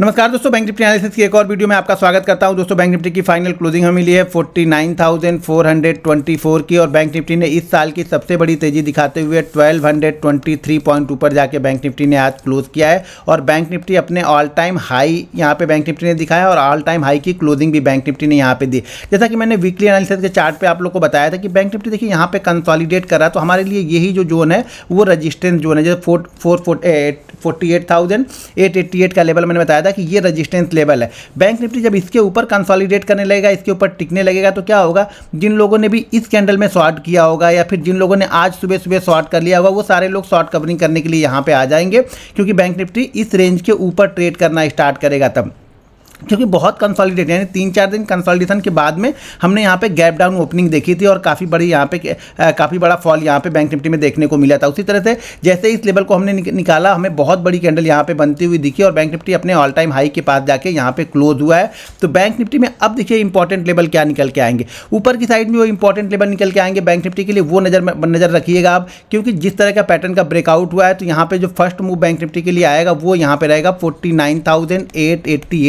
नमस्कार दोस्तों bank Nifty analysis की एक और वीडियो में आपका स्वागत करता हूं दोस्तों बैंक निफ्टी की फाइनल क्लोजिंग हमें मिली है 49,424 की और बैंक निफ्टी ने इस साल की सबसे बड़ी तेजी दिखाते हुए 1223 पॉइंट ऊपर जाके बैंक निफ्टी ने आज क्लोज किया है और बैंक निफ्टी अपने ऑल टाइम हाई यहाँ पे बैंक निफ्टी ने दिखाया और ऑल टाइम हाई की क्लोजिंग भी बैंक निफ्टी ने यहाँ पे दी जैसा कि मैंने वीकली एनालिसिस के चार्ट पर आप लोग को बताया था कि बैंक निफ्टी देखिए यहाँ पे कंसॉलीडेट करा तो हमारे लिए यही जो जोन है वो रजिस्टेंस जोन है जैसे four four forty eight thousand eight eighty eight का लेवल मैंने बताया था कि ये रजिस्टेंस लेवल है बैंक निफ्टी जब इसके ऊपर कंसॉलिडेट करने लगेगा इसके ऊपर टिकने लगेगा तो क्या होगा जिन लोगों ने भी इस कैंडल में शॉर्ट किया होगा या फिर जिन लोगों ने आज सुबह सुबह शॉर्ट कर लिया होगा वो सारे लोग शॉर्ट कवरिंग करने के लिए यहाँ पर आ जाएंगे क्योंकि बैंक निफ्टी इस रेंज के ऊपर ट्रेड करना स्टार्ट करेगा तब क्योंकि बहुत कंसोलिडेट यानी तीन चार दिन कंसोलिडेशन के बाद में हमने यहाँ पे गैप डाउन ओपनिंग देखी थी और काफ़ी बड़ी यहाँ पे काफ़ी बड़ा फॉल यहाँ पे बैंक निफ्टी में देखने को मिला था उसी तरह से जैसे इस लेवल को हमने निकाला हमें बहुत बड़ी कैंडल यहाँ पे बनती हुई दिखी और बैंक निफ्टी अपने ऑल टाइम हाई के पास जाके यहाँ पे क्लोज हुआ है तो बैंक निफ्टी में अब देखिए इंपॉर्टेंट लेवल क्या निकल के आएंगे ऊपर की साइड में वो इंपॉर्टेंट लेवल निकल के आएंगे बैंक निफ्टी के लिए वो नज़र नज़र रखिएगा आप क्योंकि जिस तरह का पैटर्न का ब्रेकआउट हुआ है तो यहाँ पर जो फर्स्ट मूव बैंक निफ्टी के लिए आएगा वो यहाँ पर रहेगा फोर्टी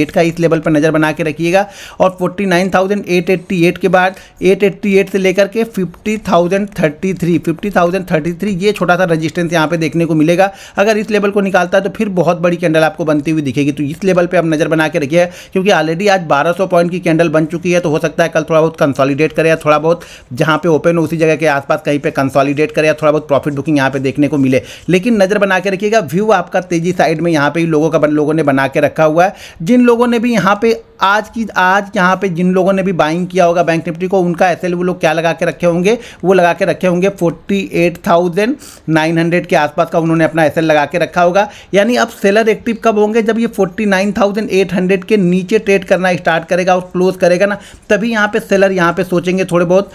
का इस इस लेवल पर नज़र बना के रखिएगा और forty nine thousand eight eighty eight के बाद एट एट्टी एट से लेकर के fifty thousand thirty three fifty thousand thirty three ये छोटा सा रजिस्टेंस यहाँ पे देखने को मिलेगा अगर इस लेवल को निकालता है तो फिर बहुत बड़ी कैंडल आपको बनती हुई दिखेगी तो इस लेवल पर आप नज़र बना के रखिए क्योंकि ऑलरेडी आज बारह पॉइंट की कैंडल बन चुकी है तो हो सकता है कल थोड़ा बहुत कंसॉलीडेट करे या थोड़ा बहुत जहाँ पे ओपन हो उसी जगह के आसपास कहीं पर कंसॉलीडेट करे या थोड़ा बहुत प्रॉफिट बुकिंग यहाँ पे देखने को मिले लेकिन नज़र बना के रखिएगा व्यू आपका तेजी साइड में यहाँ पे लोगों का लोगों ने बना के रखा हुआ है जिन लोगों ने भी यहाँ पे आज की आज यहाँ पे जिन लोगों ने भी बाइंग किया होगा बैंक निफ्टी को उनका एस वो लोग क्या लगा के रखे होंगे वो लगा के रखे होंगे 48,900 के आसपास का उन्होंने अपना एस लगा के रखा होगा यानी अब सेलर एक्टिव कब होंगे जब ये 49,800 के नीचे ट्रेड करना स्टार्ट करेगा और क्लोज करेगा ना तभी यहाँ पर सेलर यहाँ पर सोचेंगे थोड़े बहुत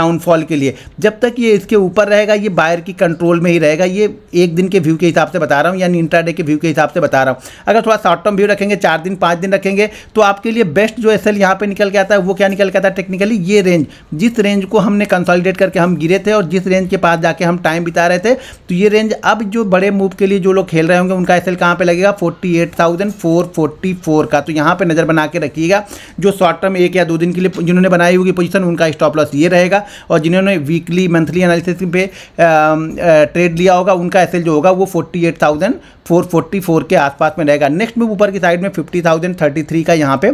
डाउनफॉल के लिए जब तक ये इसके ऊपर रहेगा ये बायर की कंट्रोल में ही रहेगा ये एक दिन के व्यू के हिसाब से बता रहा हूँ यानी इंटरडे के व्यू के हिसाब से बता रहा हूँ अगर थोड़ा शॉर्ट टर्म व्यू रखेंगे चार दिन पाँच दिन रखेंगे तो आपके लिए बेस्ट जो एस एल यहाँ पर निकल के आता है वो क्या निकल के आता है टेक्निकली ये रेंज जिस रेंज को हमने कंसॉलिडेट करके हम गिरे थे और जिस रेंज के पास जाके हम टाइम बिता रहे थे तो ये रेंज अब जो बड़े मूव के लिए जो लोग खेल रहे होंगे उनका एस एल कहाँ पर लगेगा forty eight thousand four forty four का तो यहाँ पर नज़र बना के रखिएगा जो शॉर्ट टर्म एक या दो दिन के लिए जिन्होंने बनाई होगी पोजिशन उनका स्टॉप लॉस ये रहेगा और जिन्होंने वीकली मंथली एनालिसिस पे ट्रेड लिया होगा उनका एस जो होगा वो forty eight thousand four forty four के आसपास में रहेगा नेक्स्ट में ऊपर की साइड में फिफ्टी थाउजेंड थर्टी थ्री का यहाँ पे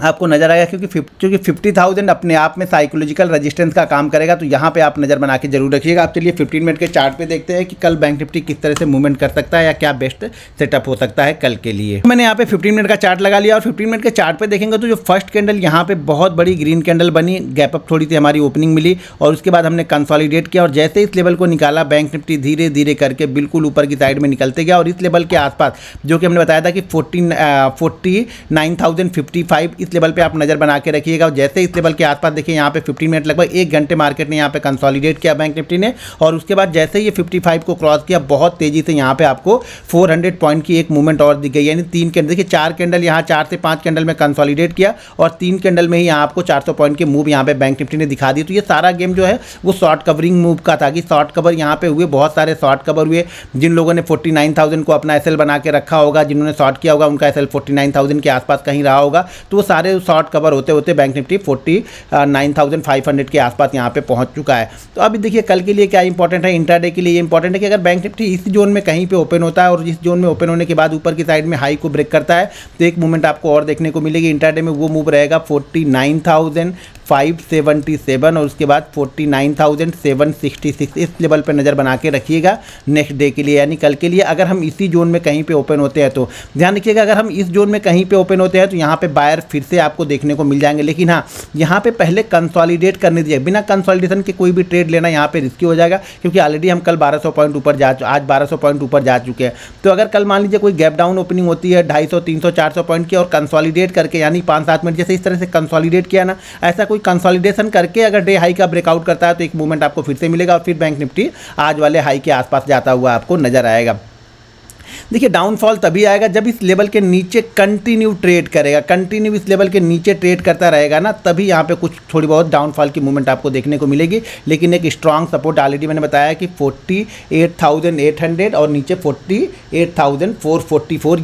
आपको नज़र आएगा क्योंकि क्योंकि फिफ्टी थाउजेंड अपने आप में साइकोलॉजिकल रेजिस्टेंस का काम करेगा तो यहाँ पे आप नज़र बना के जरूर रखिएगा आप चलिए फिफ्टीन मिनट के चार्ट पे देखते हैं कि कल बैंक निफ्टी किस तरह से मूवमेंट कर सकता है या क्या बेस्ट सेटअप हो सकता है कल के लिए मैंने यहाँ पे फिफ्टीन मिनट का चार्ट लगा लिया और फिफ्टीन मिनट के चार्ट पर देखेंगे तो जो फर्स्ट कैंडल यहाँ पे बहुत बड़ी ग्रीन कैंडल बनी गैपअप थोड़ी सी हमारी ओपनिंग मिली और उसके बाद हमने कंसॉलीडेट किया और जैसे इस लेवल को निकाला बैंक निफ्टी धीरे धीरे करके बिल्कुल ऊपर की साइड में निकलते गया और इस लेवल के आसपास जो कि हमने बताया था कि fourteen forty nine thousand fifty five इस लेवल पे आप नज़र बना के रखिएगा और जैसे इस लेवल के आसपास देखिए यहाँ पे 15 मिनट लगभग एक घंटे मार्केट ने यहाँ पे कंसोलिडेट किया बैंक निफ्टी ने और उसके बाद जैसे ये 55 को क्रॉस किया बहुत तेज़ी से यहाँ पे आपको 400 पॉइंट की एक मूवमेंट और दिख गई यानी तीन कैंडल देखिए चार कैंडल यहाँ चार से पाँच कैंडल में कंसॉलीडेट किया और तीन कैंडल में ही यहाँ आपको चार पॉइंट के मूव यहाँ पे बैंक निफ्टी ने दिखा दी तो ये सारा गेम जो है वो शॉर्ट कवरिंग मूव का था कि शॉर्ट कवर यहाँ पे हुए बहुत सारे शॉर्ट कवर हुए जिन लोगों ने फोर्टी को अपना एस बना के रखा होगा जिन्होंने शॉर्ट किया होगा उनका एस एल के आसपास कहीं रहा होगा तो सारे शॉर्ट कवर होते होते bank Nifty forty nine thousand five hundred के आसपास यहाँ पर पहुँच चुका है तो अभी देखिए कल के लिए क्या इंपॉर्टेंट है इंटरडे के लिए इंपॉर्टेंट है कि अगर बैंक निफ्टी इस जोन में कहीं पर ओपन होता है और जिस जोन में ओपन होने के बाद ऊपर की साइड में हाई को ब्रेक करता है तो एक मूवमेंट आपको और देखने को मिलेगी इंटरडे में वो मूव रहेगा forty nine thousand five seventy seven और उसके बाद forty nine thousand seven sixty six इस लेवल पर नज़र बना के रखिएगा नेक्स्ट डे के लिए यानी कल के लिए अगर हम इसी जोन में कहीं पे ओपन होते हैं तो ध्यान रखिएगा अगर हम इस जोन में कहीं पे ओपन होते हैं तो यहाँ पे बायर फिर से आपको देखने को मिल जाएंगे लेकिन हाँ यहाँ पे पहले कंसॉलीडेट करने दीजिए बिना कंसॉलिडेशन के कोई भी ट्रेड लेना यहाँ पर रिस्की हो जाएगा क्योंकि ऑलरेडी हम कल बारह पॉइंट ऊपर जा आज बारह पॉइंट ऊपर जा चुके हैं तो अगर कल मान लीजिए कोई गैप डाउन ओपनिंग होती है ढाई सौ तीन सौ चार सौ पॉइंट की और कंसॉलीडेट करके यानी पाँच सात मिनट जैसे इस तरह से कंसॉलीडेट किया ना ऐसा कोई कंसोलिडेशन करके अगर डे हाई का ब्रेकआउट करता है तो एक मूवमेंट आपको फिर से मिलेगा और फिर बैंक निफ्टी आज वाले हाई के आसपास जाता हुआ आपको नजर आएगा देखिए डाउनफॉल तभी आएगा जब इस लेवल के नीचे कंटिन्यू ट्रेड करेगा कंटिन्यू इस लेवल के नीचे ट्रेड करता रहेगा ना तभी यहाँ पे कुछ थोड़ी बहुत डाउनफॉल की मूवमेंट आपको देखने को मिलेगी लेकिन एक स्ट्रांग सपोर्ट ऑलरेडी मैंने बताया कि फोर्टी और नीचे फोर्टी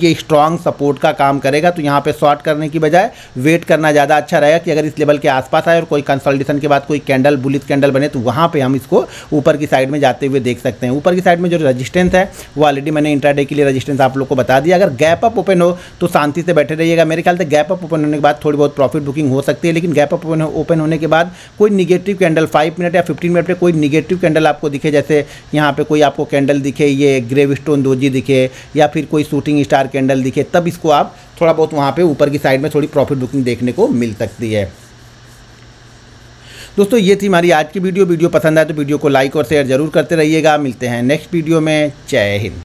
ये स्ट्रांग सपोर्ट का काम करेगा तो यहाँ पर शॉर्ट करने की बजाय वेट करना ज़्यादा अच्छा रहेगा कि अगर इस लेवल के आसपास आए और कोई कंसल्टेशन के बाद कोई कैंडल बुलिस कैंडल बने तो वहाँ पर हम इसको ऊपर की साइड में जाते हुए देख सकते हैं ऊपर की साइड में जो रजिस्टेंस है वो ऑलरेडी मैंने इंटरडे की लिए रजिस्टेंस आप लोग को बता दिया अगर गैप अप ओपन हो तो शांति से बैठे रहिएगा मेरे ख्याल से गैप अप ओपन होने के बाद थोड़ी बहुत प्रॉफिट बुकिंग हो सकती है लेकिन गैप अप ओपन ओपन होने के बाद कोई निगेटिव कैंडल फाइव मिनट या फिफ्टीन मिनट पर कोई निगेटिव कैंडल आपको दिखे जैसे यहाँ पर कोई आपको कैंडल दिखे ये ग्रेव स्टोन दिखे या फिर कोई शूटिंग स्टार कैंडल दिखे तब इसको आप थोड़ा बहुत वहाँ पर ऊपर की साइड में थोड़ी प्रॉफिट बुकिंग देखने को मिल सकती है दोस्तों ये थी हमारी आज की वीडियो वीडियो पसंद आए तो वीडियो को लाइक और शेयर जरूर करते रहिएगा मिलते हैं नेक्स्ट वीडियो में जय हिंद